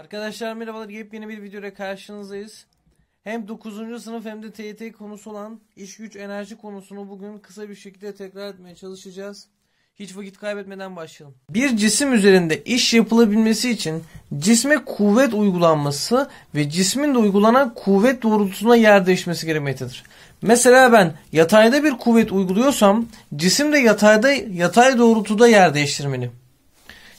Arkadaşlar merhabalar yepyeni bir videoya karşınızdayız. Hem 9. sınıf hem de TYT konusu olan iş güç enerji konusunu bugün kısa bir şekilde tekrar etmeye çalışacağız. Hiç vakit kaybetmeden başlayalım. Bir cisim üzerinde iş yapılabilmesi için cisme kuvvet uygulanması ve cismin de uygulanan kuvvet doğrultusuna yer değişmesi gerekmektedir. Mesela ben yatayda bir kuvvet uyguluyorsam cisim de yatayda yatay doğrultuda yer değiştirmeli.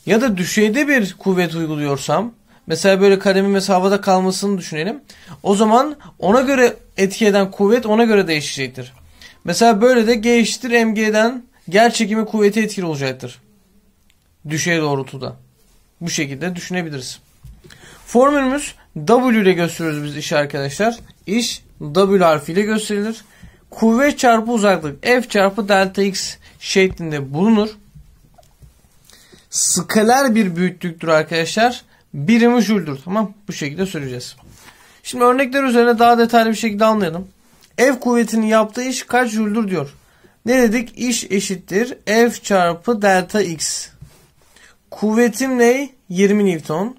Ya da düşeyde bir kuvvet uyguluyorsam Mesela böyle kalemin mesela havada kalmasını düşünelim. O zaman ona göre etki eden kuvvet ona göre değişecektir. Mesela böyle de G MG'den yer çekimi kuvveti etkili olacaktır. Düşey doğrultuda. Bu şekilde düşünebiliriz. Formülümüz W ile gösteriyoruz biz işi arkadaşlar. İş W harfi ile gösterilir. Kuvvet çarpı uzaklık F çarpı delta X şeklinde bulunur. Skaler bir büyüklüktür arkadaşlar birimi jüldür. Tamam Bu şekilde söyleyeceğiz. Şimdi örnekler üzerine daha detaylı bir şekilde anlayalım. Ev kuvvetinin yaptığı iş kaç jüldür diyor. Ne dedik? İş eşittir. F çarpı delta x. Kuvvetim ne? 20 Newton.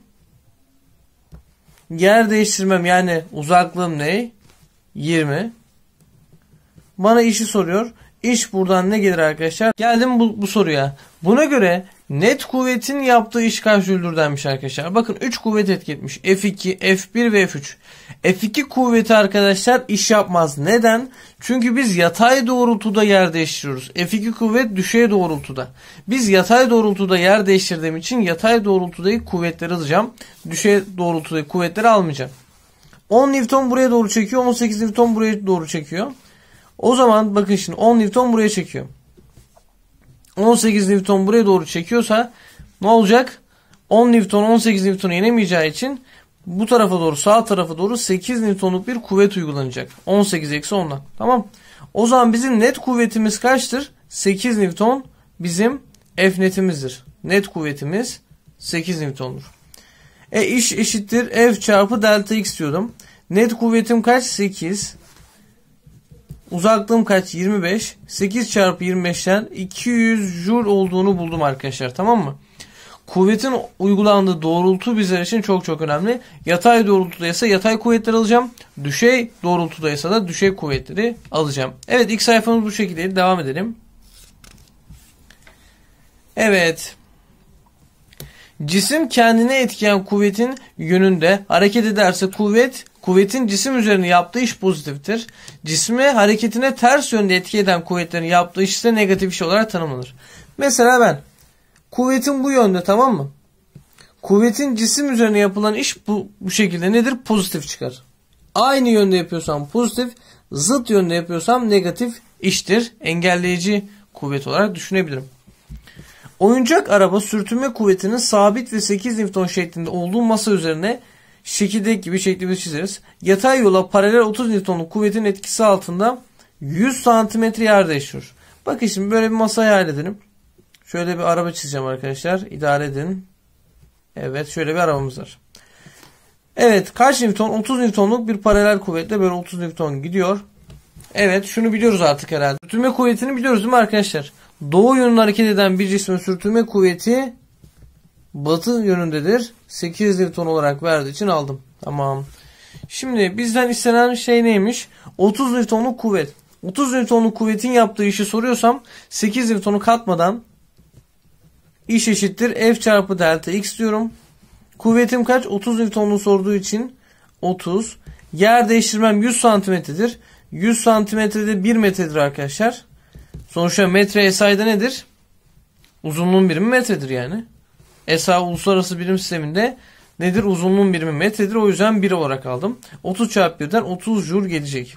Yer değiştirmem yani uzaklığım ne? 20. Bana işi soruyor. İş buradan ne gelir arkadaşlar? Geldim bu, bu soruya. Buna göre Net kuvvetin yaptığı işgal şuldür denmiş arkadaşlar. Bakın 3 kuvvet etki etmiş. F2, F1 ve F3. F2 kuvveti arkadaşlar iş yapmaz. Neden? Çünkü biz yatay doğrultuda yer değiştiriyoruz. F2 kuvvet düşey doğrultuda. Biz yatay doğrultuda yer değiştirdiğim için yatay doğrultudaki kuvvetleri alacağım. Düşey doğrultudaki kuvvetleri almayacağım. 10 Newton buraya doğru çekiyor. 18 Newton buraya doğru çekiyor. O zaman bakın şimdi 10 Newton buraya çekiyor. 18 Newton buraya doğru çekiyorsa ne olacak? 10 Newton 18 Newton'u yenemeyeceği için bu tarafa doğru sağ tarafa doğru 8 Newton'luk bir kuvvet uygulanacak. 18 eksi 10'dan. Tamam. O zaman bizim net kuvvetimiz kaçtır? 8 Newton bizim F netimizdir. Net kuvvetimiz 8 Newton'dur. E iş eşittir F çarpı delta x diyordum. Net kuvvetim kaç? 8. Uzaklığım kaç? 25. 8 çarpı 25'ten 200 jul olduğunu buldum arkadaşlar. Tamam mı? Kuvvetin uygulandığı doğrultu bizler için çok çok önemli. Yatay doğrultuda ise yatay kuvvetleri alacağım. Düşey doğrultuda ise da düşey kuvvetleri alacağım. Evet ilk sayfamız bu şekildeydi. Devam edelim. Evet. Cisim kendine etkileyen kuvvetin yönünde hareket ederse kuvvet Kuvvetin cisim üzerine yaptığı iş pozitiftir. Cisme hareketine ters yönde etki eden kuvvetlerin yaptığı iş ise negatif iş olarak tanımlanır. Mesela ben kuvvetin bu yönde tamam mı? Kuvvetin cisim üzerine yapılan iş bu, bu şekilde nedir? Pozitif çıkar. Aynı yönde yapıyorsam pozitif, zıt yönde yapıyorsam negatif iştir. Engelleyici kuvvet olarak düşünebilirim. Oyuncak araba sürtünme kuvvetinin sabit ve 8 Newton şeklinde olduğu masa üzerine şekildeki gibi şeklimizi çizeriz. Yatay yola paralel 30 Newton'luk kuvvetin etkisi altında 100 santimetre yer değişiyor. Bakın şimdi böyle bir masa hayal edelim. Şöyle bir araba çizeceğim arkadaşlar. İdare edin. Evet şöyle bir arabamız var. Evet kaç Newton? 30 Newton'luk bir paralel kuvvetle böyle 30 Newton gidiyor. Evet şunu biliyoruz artık herhalde. Sürtünme kuvvetini biliyoruz değil mi arkadaşlar? Doğu yönünde hareket eden bir cismin sürtünme kuvveti batı yönündedir. 8 Newton olarak verdiği için aldım. Tamam. Şimdi bizden istenen şey neymiş? 30 Newton'luk kuvvet. 30 Newton'luk kuvvetin yaptığı işi soruyorsam 8 Newton'u katmadan iş eşittir F çarpı delta X diyorum. Kuvvetim kaç? 30 Newton'lu sorduğu için 30. Yer değiştirmem 100 santimetredir. 100 santimetrede 1 metredir arkadaşlar. Sonuçta metre SI'de nedir? Uzunluğun birimi metredir yani. ESA uluslararası birim sisteminde nedir? Uzunluğun birimi metredir. O yüzden 1 olarak aldım. 30 çarpı 1'den 30 jul gelecek.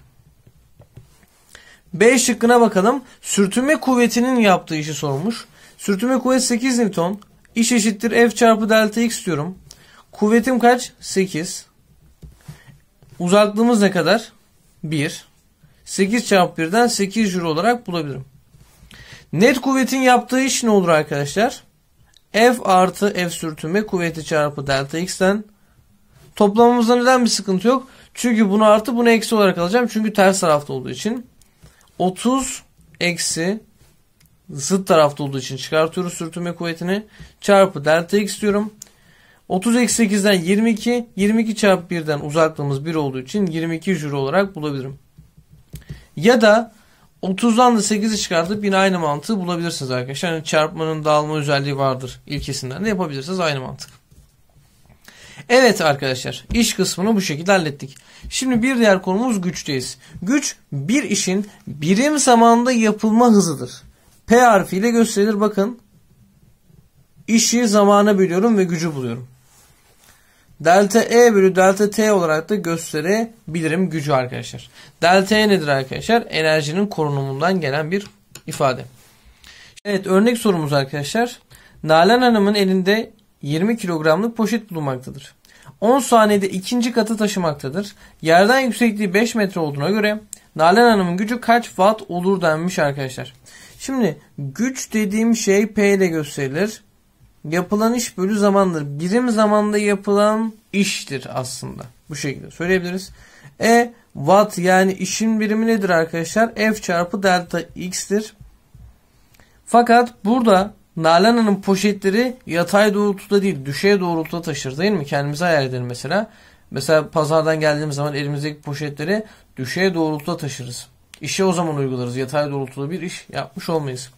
B şıkkına bakalım. Sürtünme kuvvetinin yaptığı işi sormuş. Sürtünme kuvvet 8 Newton. İş eşittir F çarpı delta X diyorum. Kuvvetim kaç? 8. Uzaklığımız ne kadar? 1. 8 çarpı 1'den 8 jül olarak bulabilirim. Net kuvvetin yaptığı iş ne olur arkadaşlar? F artı F sürtünme kuvveti çarpı delta x'ten toplamamızda neden bir sıkıntı yok? Çünkü bunu artı bunu eksi olarak alacağım. Çünkü ters tarafta olduğu için 30 eksi zıt tarafta olduğu için çıkartıyoruz sürtünme kuvvetini. Çarpı delta x diyorum. 30 eksi 8'den 22. 22 çarpı 1'den uzaklığımız 1 olduğu için 22 jüri olarak bulabilirim. Ya da 30'dan da 8'i çıkartıp yine aynı mantığı bulabilirsiniz arkadaşlar. Yani çarpmanın dağılma özelliği vardır ilkesinden de yapabilirsiniz aynı mantık. Evet arkadaşlar iş kısmını bu şekilde hallettik. Şimdi bir diğer konumuz güçteyiz. Güç bir işin birim zamanda yapılma hızıdır. P harfiyle gösterilir bakın. İşi zamana bölüyorum ve gücü buluyorum. Delta E bölü delta T olarak da gösterebilirim gücü arkadaşlar. Delta E nedir arkadaşlar? Enerjinin korunumundan gelen bir ifade. Evet örnek sorumuz arkadaşlar. Nalan Hanım'ın elinde 20 kilogramlık poşet bulunmaktadır. 10 saniyede ikinci katı taşımaktadır. Yerden yüksekliği 5 metre olduğuna göre Nalan Hanım'ın gücü kaç watt olur denmiş arkadaşlar. Şimdi güç dediğim şey P ile gösterilir yapılan iş bölü zamandır. Birim zamanda yapılan iştir aslında. Bu şekilde söyleyebiliriz. E watt yani işin birimi nedir arkadaşlar? F çarpı delta x'tir. Fakat burada Nalan'ın poşetleri yatay doğrultuda değil düşey doğrultuda taşır değil mi? Kendimize hayal edelim mesela. Mesela pazardan geldiğimiz zaman elimizdeki poşetleri düşey doğrultuda taşırız. İşe o zaman uygularız. Yatay doğrultuda bir iş yapmış olmayız.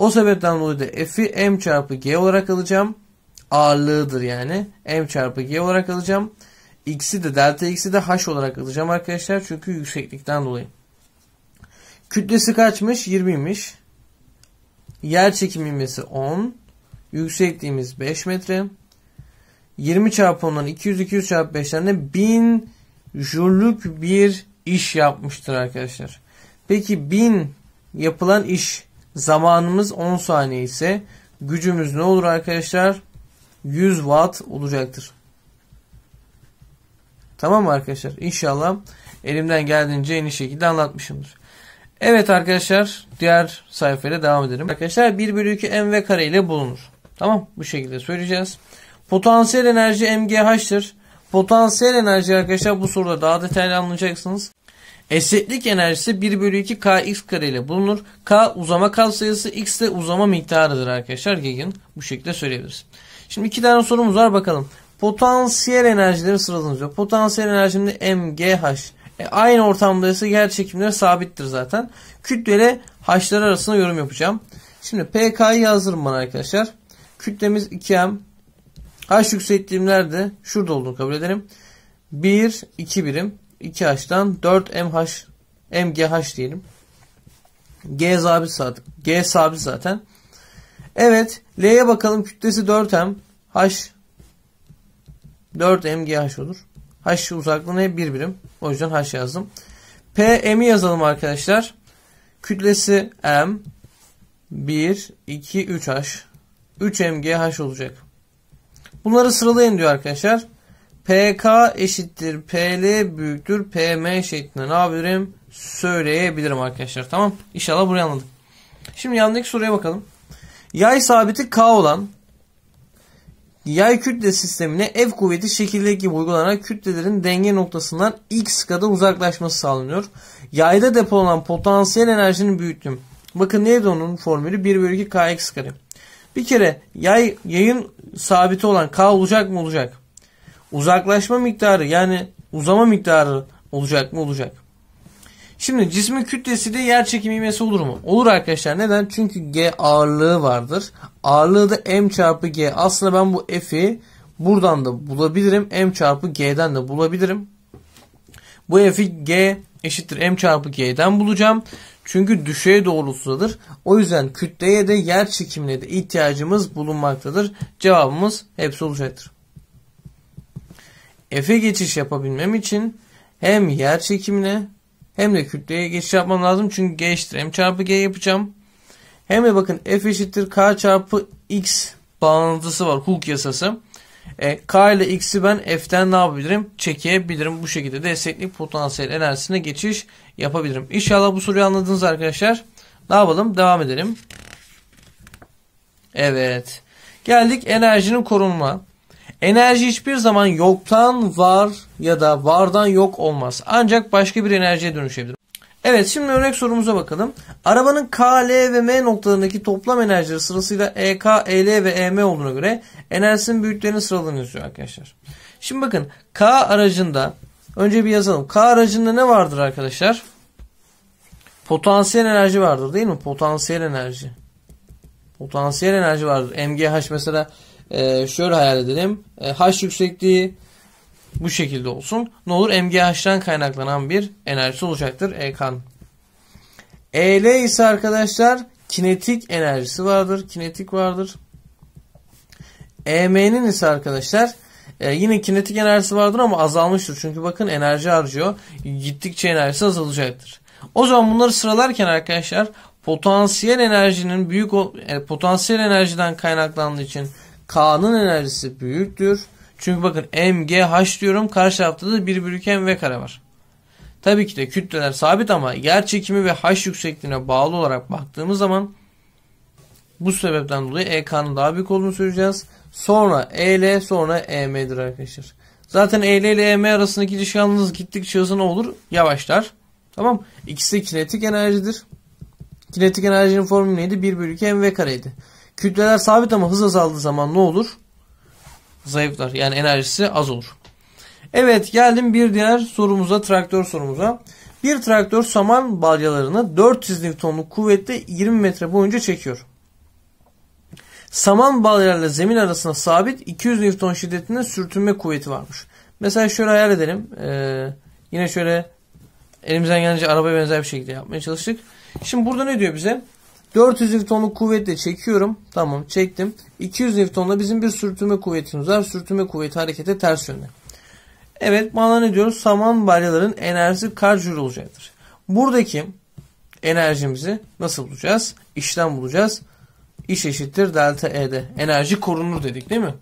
O sebepten dolayı da f'i m çarpı g olarak alacağım. Ağırlığıdır yani. m çarpı g olarak alacağım. X'i de delta x'i de h olarak alacağım arkadaşlar. Çünkü yükseklikten dolayı. Kütlesi kaçmış? 20'ymiş. Yer çekim 10. Yüksekliğimiz 5 metre. 20 çarpı 10'dan 200 200 çarpı 5'ten de 1000 jüllük bir iş yapmıştır arkadaşlar. Peki 1000 yapılan iş Zamanımız 10 saniye ise gücümüz ne olur arkadaşlar? 100 watt olacaktır. Tamam mı arkadaşlar? İnşallah elimden geldiğince en iyi şekilde anlatmışımdır. Evet arkadaşlar diğer sayfaya devam edelim. Arkadaşlar 1 bölü 2 mv kare ile bulunur. Tamam bu şekilde söyleyeceğiz. Potansiyel enerji mgh'tır. Potansiyel enerji arkadaşlar bu soruda daha detaylı anlayacaksınız. Esneklik enerjisi 1 bölü 2 kx kare ile bulunur. K uzama katsayısı, x de uzama miktarıdır arkadaşlar. Gigin bu şekilde söyleyebiliriz. Şimdi iki tane sorumuz var bakalım. Potansiyel enerjileri sıralanıyor. Potansiyel enerjimde MGH. E, aynı ortamdaysa yer çekimleri sabittir zaten. Kütle ile H'lar arasında yorum yapacağım. Şimdi PK'yı yazdırın bana arkadaşlar. Kütlemiz 2M. H yüksekliğim nerede? Şurada olduğunu kabul edelim. 1, 2 birim. 2H'dan 4MH MGH diyelim. G sabit zaten. G sabit zaten. Evet. L'ye bakalım. Kütlesi 4M. H 4 MGH olur. H uzaklığı bir birim. O yüzden H yazdım. P M'i yazalım arkadaşlar. Kütlesi M 1, 2, 3H. 3 MGH olacak. Bunları sıralayın diyor arkadaşlar. PK eşittir PL büyüktür PM şeklinde ne yapabilirim? Söyleyebilirim arkadaşlar. Tamam. İnşallah burayı anladık. Şimdi yandaki soruya bakalım. Yay sabiti K olan yay kütle sistemine ev kuvveti şekilde gibi uygulanarak kütlelerin denge noktasından X kadar uzaklaşması sağlanıyor. Yayda depolanan potansiyel enerjinin büyüklüğü. Bakın neydi onun formülü? 1 bölü 2 x kare. Bir kere yay, yayın sabiti olan K olacak mı olacak? uzaklaşma miktarı yani uzama miktarı olacak mı? Olacak. Şimdi cismin kütlesi de yer çekimi ivmesi olur mu? Olur arkadaşlar. Neden? Çünkü G ağırlığı vardır. Ağırlığı da M çarpı G. Aslında ben bu F'i buradan da bulabilirim. M çarpı G'den de bulabilirim. Bu F'i G eşittir M çarpı G'den bulacağım. Çünkü düşeye doğrultudadır. O yüzden kütleye de yer çekimine de ihtiyacımız bulunmaktadır. Cevabımız hepsi olacaktır. F'e geçiş yapabilmem için hem yer çekimine hem de kütleye geçiş yapmam lazım. Çünkü G eşittir M çarpı G yapacağım. Hem de bakın F eşittir K çarpı X bağlantısı var. Hooke yasası. E, K ile X'i ben F'den ne yapabilirim? Çekebilirim. Bu şekilde desteklik potansiyel enerjisine geçiş yapabilirim. İnşallah bu soruyu anladınız arkadaşlar. Ne yapalım? Devam edelim. Evet. Geldik enerjinin korunma. Enerji hiçbir zaman yoktan var ya da vardan yok olmaz. Ancak başka bir enerjiye dönüşebilir. Evet şimdi örnek sorumuza bakalım. Arabanın K, L ve M noktalarındaki toplam enerjileri sırasıyla EK, EL ve EM olduğuna göre enerjisinin büyüklüklerinin sıralığını yazıyor arkadaşlar. Şimdi bakın K aracında önce bir yazalım. K aracında ne vardır arkadaşlar? Potansiyel enerji vardır değil mi? Potansiyel enerji. Potansiyel enerji vardır. MGH mesela e, şöyle hayal edelim. E, ee, H yüksekliği bu şekilde olsun. Ne olur? MGH'den kaynaklanan bir enerjisi olacaktır. E kan. EL ise arkadaşlar kinetik enerjisi vardır. Kinetik vardır. EM'nin ise arkadaşlar e, yine kinetik enerjisi vardır ama azalmıştır. Çünkü bakın enerji harcıyor. Gittikçe enerjisi azalacaktır. O zaman bunları sıralarken arkadaşlar potansiyel enerjinin büyük e, potansiyel enerjiden kaynaklandığı için K'nın enerjisi büyüktür. Çünkü bakın MGH diyorum. Karşı tarafta da bir bürüken V kare var. Tabii ki de kütleler sabit ama yer çekimi ve H yüksekliğine bağlı olarak baktığımız zaman bu sebepten dolayı EK'nın daha büyük olduğunu söyleyeceğiz. Sonra EL sonra EM'dir arkadaşlar. Zaten EL ile EM arasındaki ilişki yalnız gittikçe hızı ne olur? Yavaşlar. Tamam. İkisi kinetik enerjidir. Kinetik enerjinin formülü neydi? 1 bölü 2 mv kareydi. Kütleler sabit ama hız azaldığı zaman ne olur? Zayıflar. Yani enerjisi az olur. Evet geldim bir diğer sorumuza traktör sorumuza. Bir traktör saman balyalarını 400 Newton'luk kuvvetle 20 metre boyunca çekiyor. Saman balyalarla zemin arasında sabit 200 Newton şiddetinde sürtünme kuvveti varmış. Mesela şöyle hayal edelim. Ee, yine şöyle elimizden gelince arabaya benzer bir şekilde yapmaya çalıştık. Şimdi burada ne diyor bize? 400 Newton'luk kuvvetle çekiyorum. Tamam çektim. 200 Newton'la bizim bir sürtünme kuvvetimiz var. Sürtünme kuvveti harekete ters yönde. Evet bana ne diyoruz? Saman balyaların enerjisi kaç joule olacaktır? Buradaki enerjimizi nasıl bulacağız? İşten bulacağız. İş eşittir delta E'de. Enerji korunur dedik değil mi?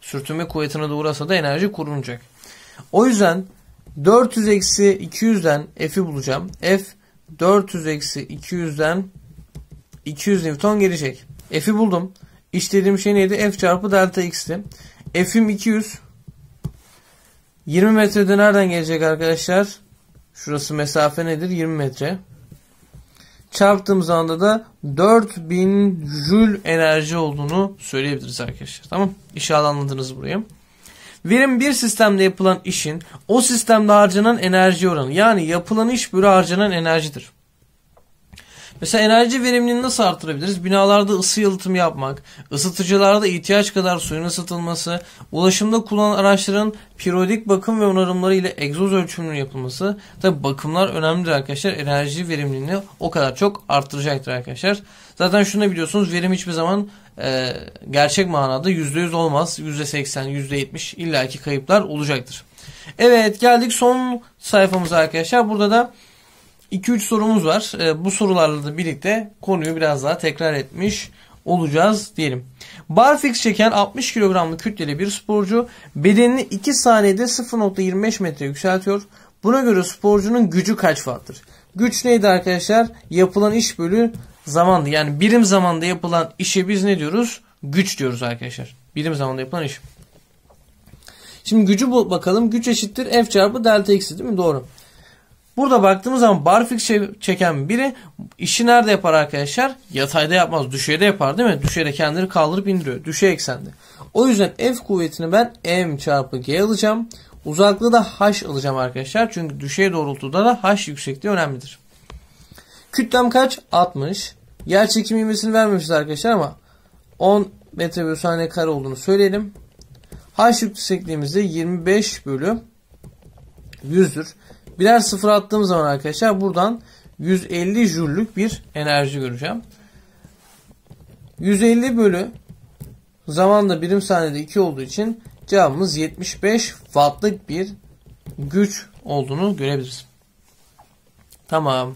Sürtünme kuvvetine de uğrasa da enerji korunacak. O yüzden 400 eksi 200'den f'i bulacağım. F 400 eksi 200'den 200 Newton gelecek. F'i buldum. İşlediğim şey neydi? F çarpı delta x'ti. F'im 200. 20 metrede nereden gelecek arkadaşlar? Şurası mesafe nedir? 20 metre. Çarptığımız anda da 4000 jül enerji olduğunu söyleyebiliriz arkadaşlar. Tamam. İnşallah anladınız burayı. Verim bir sistemde yapılan işin o sistemde harcanan enerji oranı yani yapılan iş bölü harcanan enerjidir. Mesela enerji verimliliğini nasıl artırabiliriz? Binalarda ısı yalıtımı yapmak, ısıtıcılarda ihtiyaç kadar suyun ısıtılması, ulaşımda kullanılan araçların periyodik bakım ve onarımları ile egzoz ölçümünün yapılması. Tabi bakımlar önemlidir arkadaşlar. Enerji verimliliğini o kadar çok artıracaktır arkadaşlar. Zaten şunu da biliyorsunuz verim hiçbir zaman e, gerçek manada %100 olmaz. %80, %70 illaki kayıplar olacaktır. Evet geldik son sayfamıza arkadaşlar. Burada da 2-3 sorumuz var. Ee, bu sorularla da birlikte konuyu biraz daha tekrar etmiş olacağız diyelim. Barfix çeken 60 kilogramlı kütleli bir sporcu bedenini 2 saniyede 0.25 metre yükseltiyor. Buna göre sporcunun gücü kaç watt'tır? Güç neydi arkadaşlar? Yapılan iş bölü zamandı. Yani birim zamanda yapılan işe biz ne diyoruz? Güç diyoruz arkadaşlar. Birim zamanda yapılan iş. Şimdi gücü bu bakalım. Güç eşittir F çarpı delta x'i değil mi? Doğru. Burada baktığımız zaman barfix çeken biri işi nerede yapar arkadaşlar? Yatayda yapmaz. Düşeyde yapar değil mi? Düşeyde kendini kaldırıp indiriyor. Düşey eksende. O yüzden F kuvvetini ben M çarpı G alacağım. Uzaklığı da H alacağım arkadaşlar. Çünkü düşey doğrultuda da H yüksekliği önemlidir. Kütlem kaç? 60. Yer çekimi ivmesini vermemişiz arkadaşlar ama 10 metre bölü saniye kare olduğunu söyleyelim. H de 25 bölü 100'dür. Birer sıfır attığım zaman arkadaşlar buradan 150 jüllük bir enerji göreceğim. 150 bölü zaman da birim saniyede 2 olduğu için cevabımız 75 wattlık bir güç olduğunu görebiliriz. Tamam.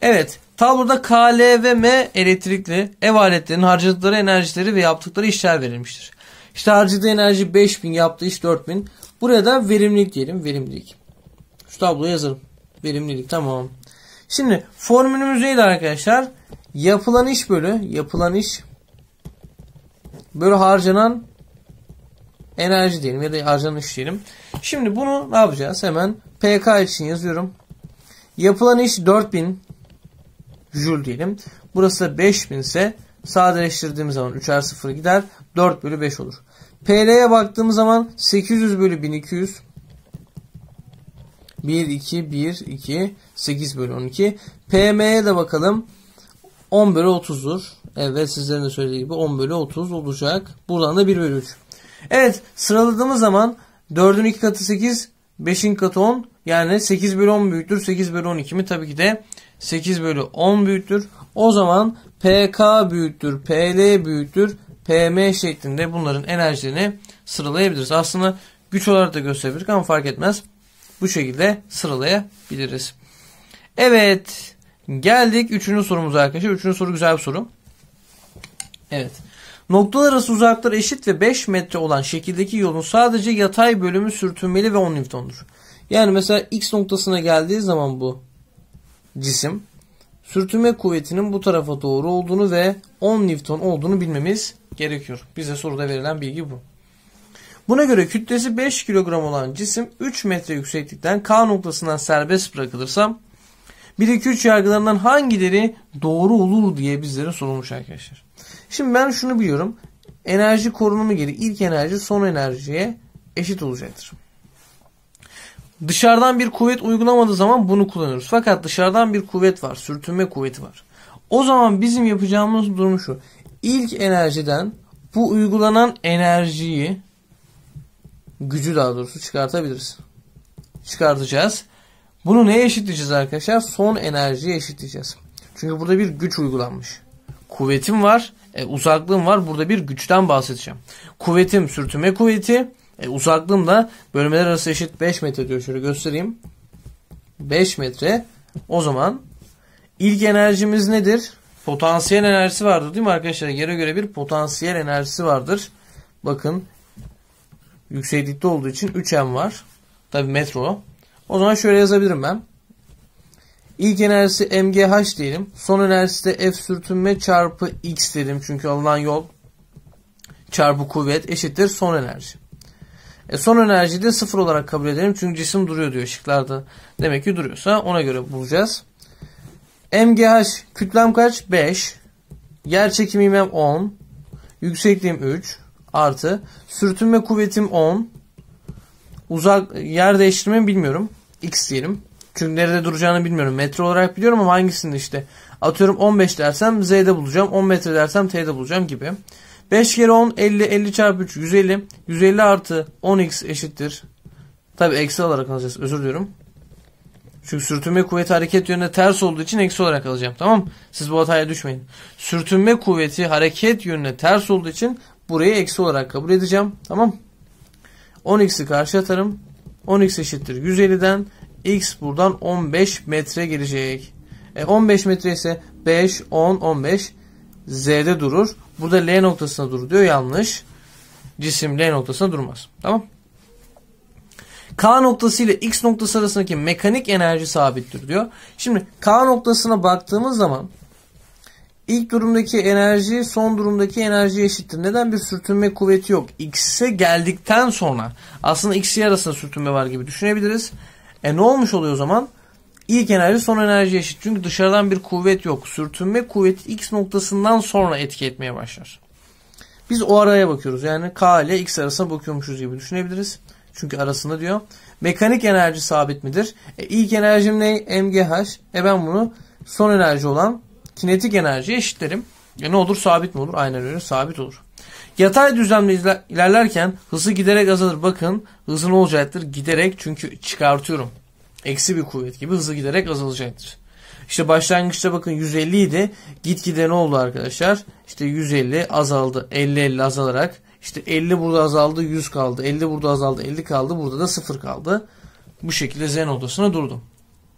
Evet. Tabloda K, ve M elektrikli ev aletlerinin harcadıkları enerjileri ve yaptıkları işler verilmiştir. İşte harcadığı enerji 5000 yaptığı iş 4000. Buraya da verimlilik diyelim. Verimlilik. Şu tabloya yazalım. Verimlilik tamam. Şimdi formülümüz neydi arkadaşlar? Yapılan iş bölü yapılan iş bölü harcanan enerji diyelim ya da harcanan iş diyelim. Şimdi bunu ne yapacağız? Hemen PK için yazıyorum. Yapılan iş 4000 jül diyelim. Burası da 5000 ise sadeleştirdiğimiz zaman 3'er 0 gider. 4 bölü 5 olur. PL'ye baktığımız zaman 800 bölü 1200 1, 2, 1, 2, 8 bölü 12. PM'ye de bakalım. 10 bölü 30'dur. Evet sizlerin de söylediği gibi 10 bölü 30 olacak. Buradan da 1 bölü 3. Evet sıraladığımız zaman 4'ün 2 katı 8, 5'in katı 10. Yani 8 bölü 10 büyüktür. 8 bölü 12 mi? Tabii ki de 8 bölü 10 büyüktür. O zaman PK büyüktür. PL büyüktür. PM şeklinde bunların enerjilerini sıralayabiliriz. Aslında güç olarak da gösterebiliriz ama fark etmez. Bu şekilde sıralayabiliriz. Evet. Geldik üçüncü sorumuza arkadaşlar. Üçüncü soru güzel bir soru. Evet. Noktalar arası uzaklıklar eşit ve 5 metre olan şekildeki yolun sadece yatay bölümü sürtünmeli ve 10 Newton'dur. Yani mesela X noktasına geldiği zaman bu cisim sürtünme kuvvetinin bu tarafa doğru olduğunu ve 10 Newton olduğunu bilmemiz gerekiyor. Bize soruda verilen bilgi bu. Buna göre kütlesi 5 kilogram olan cisim 3 metre yükseklikten K noktasından serbest bırakılırsa 1, 2, 3 yargılarından hangileri doğru olur diye bizlere sorulmuş arkadaşlar. Şimdi ben şunu biliyorum. Enerji korunumu geri ilk enerji son enerjiye eşit olacaktır. Dışarıdan bir kuvvet uygulamadığı zaman bunu kullanıyoruz. Fakat dışarıdan bir kuvvet var. Sürtünme kuvveti var. O zaman bizim yapacağımız durum şu. İlk enerjiden bu uygulanan enerjiyi gücü daha doğrusu çıkartabiliriz. Çıkartacağız. Bunu neye eşitleyeceğiz arkadaşlar? Son enerjiye eşitleyeceğiz. Çünkü burada bir güç uygulanmış. Kuvvetim var, e, uzaklığım var. Burada bir güçten bahsedeceğim. Kuvvetim sürtünme kuvveti. E, uzaklığım da bölmeler arası eşit 5 metre diyor. Şöyle göstereyim. 5 metre. O zaman ilk enerjimiz nedir? Potansiyel enerjisi vardır değil mi arkadaşlar? Yere göre bir potansiyel enerjisi vardır. Bakın yükseklikte olduğu için 3m var. Tabi metro. O zaman şöyle yazabilirim ben. İlk enerjisi mgh diyelim. Son enerjisi de f sürtünme çarpı x dedim. Çünkü alınan yol çarpı kuvvet eşittir son enerji. E son enerjiyi de sıfır olarak kabul edelim. Çünkü cisim duruyor diyor ışıklarda. Demek ki duruyorsa ona göre bulacağız. MGH kütlem kaç? 5. Yer çekimim 10. Yüksekliğim 3 artı sürtünme kuvvetim 10 uzak yer değiştirme bilmiyorum x diyelim çünkü nerede duracağını bilmiyorum metre olarak biliyorum ama hangisinde işte atıyorum 15 dersem z'de bulacağım 10 metre dersem t'de bulacağım gibi 5 kere 10 50 50 çarpı 3 150 150 artı 10x eşittir tabi eksi olarak alacağız özür diliyorum çünkü sürtünme kuvveti hareket yönünde ters olduğu için eksi olarak alacağım. Tamam mı? Siz bu hataya düşmeyin. Sürtünme kuvveti hareket yönüne ters olduğu için Burayı eksi olarak kabul edeceğim. Tamam. 10x'i karşı atarım. 10x eşittir 150'den. x buradan 15 metre gelecek. E 15 metre ise 5, 10, 15 z'de durur. Burada L noktasına durur diyor. Yanlış. Cisim L noktasına durmaz. Tamam. K noktası ile X noktası arasındaki mekanik enerji sabittir diyor. Şimdi K noktasına baktığımız zaman İlk durumdaki enerji son durumdaki enerji eşittir. Neden bir sürtünme kuvveti yok? X'e geldikten sonra aslında X'i arasında sürtünme var gibi düşünebiliriz. E ne olmuş oluyor o zaman? İlk enerji son enerji eşit. Çünkü dışarıdan bir kuvvet yok. Sürtünme kuvveti X noktasından sonra etki etmeye başlar. Biz o araya bakıyoruz. Yani K ile X arasına bakıyormuşuz gibi düşünebiliriz. Çünkü arasında diyor. Mekanik enerji sabit midir? E, ilk enerjim ne? MGH. E ben bunu son enerji olan kinetik enerji eşitlerim. Ya ne olur sabit mi olur? Aynen öyle sabit olur. Yatay düzlemde ilerlerken hızı giderek azalır. Bakın hızı ne olacaktır? Giderek çünkü çıkartıyorum. Eksi bir kuvvet gibi hızı giderek azalacaktır. İşte başlangıçta bakın 150 idi. Gitgide ne oldu arkadaşlar? İşte 150 azaldı. 50-50 azalarak. İşte 50 burada azaldı 100 kaldı. 50 burada azaldı 50 kaldı. Burada da 0 kaldı. Bu şekilde zen odasına durdum.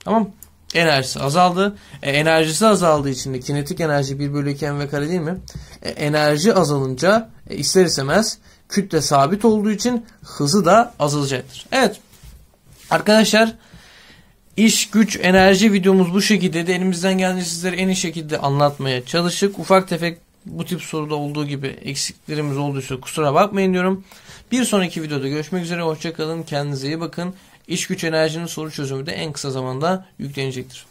Tamam enerjisi azaldı. E, enerjisi azaldığı için de kinetik enerji 1 bölü 2 mv kare değil mi? E, enerji azalınca e, ister istemez kütle sabit olduğu için hızı da azalacaktır. Evet arkadaşlar iş güç enerji videomuz bu şekilde de elimizden geldiğince sizlere en iyi şekilde anlatmaya çalıştık. Ufak tefek bu tip soruda olduğu gibi eksiklerimiz olduysa kusura bakmayın diyorum. Bir sonraki videoda görüşmek üzere. Hoşçakalın. Kendinize iyi bakın. İş güç enerjinin soru çözümü de en kısa zamanda yüklenecektir.